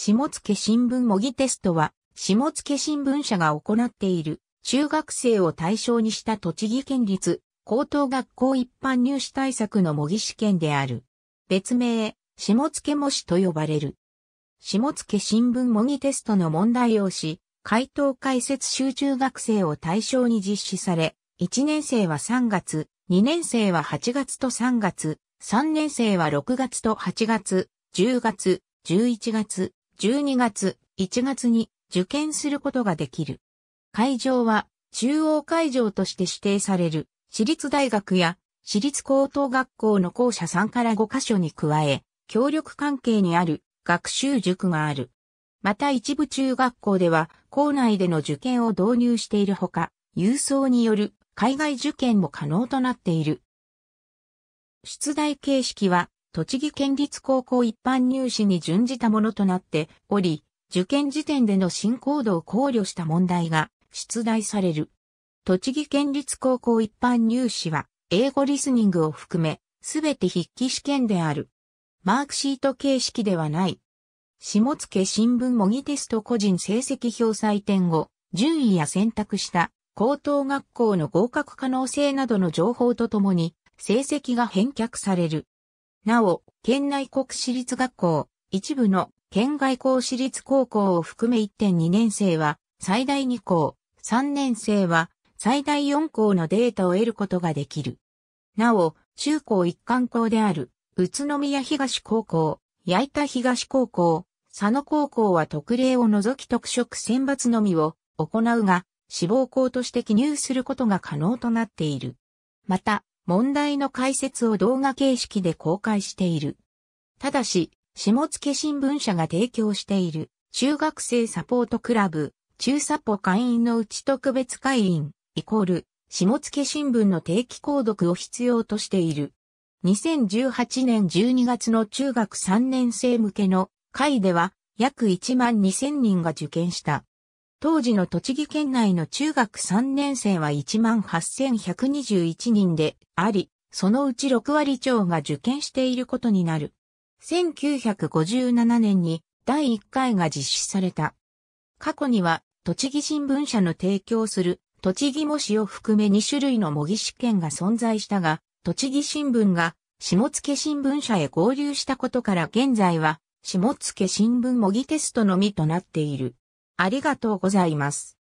下野新聞模擬テストは、下野新聞社が行っている、中学生を対象にした栃木県立、高等学校一般入試対策の模擬試験である。別名、下野模試と呼ばれる。下野新聞模擬テストの問題用紙、回答解説集中学生を対象に実施され、1年生は3月、2年生は8月と3月、3年生は6月と8月、10月、11月、12月、1月に受験することができる。会場は中央会場として指定される私立大学や私立高等学校の校舎3から5カ所に加え、協力関係にある学習塾がある。また一部中学校では校内での受験を導入しているほか、郵送による海外受験も可能となっている。出題形式は栃木県立高校一般入試に準じたものとなっており、受験時点での進行度を考慮した問題が出題される。栃木県立高校一般入試は、英語リスニングを含め、すべて筆記試験である。マークシート形式ではない。下野新聞模擬テスト個人成績表採点後、順位や選択した高等学校の合格可能性などの情報とともに、成績が返却される。なお、県内国私立学校、一部の県外校私立高校を含め1.2年生は最大2校、3年生は最大4校のデータを得ることができる。なお、中高一貫校である、宇都宮東高校、矢板東高校、佐野高校は特例を除き特色選抜のみを行うが、志望校として記入することが可能となっている。また、問題の解説を動画形式で公開している。ただし、下野新聞社が提供している中学生サポートクラブ、中サポ会員のうち特別会員、イコール、下野新聞の定期購読を必要としている。2018年12月の中学3年生向けの会では、約1万2000人が受験した。当時の栃木県内の中学3年生は18,121人であり、そのうち6割超が受験していることになる。1957年に第1回が実施された。過去には、栃木新聞社の提供する栃木模試を含め2種類の模擬試験が存在したが、栃木新聞が下野新聞社へ合流したことから現在は、下野新聞模擬テストのみとなっている。ありがとうございます。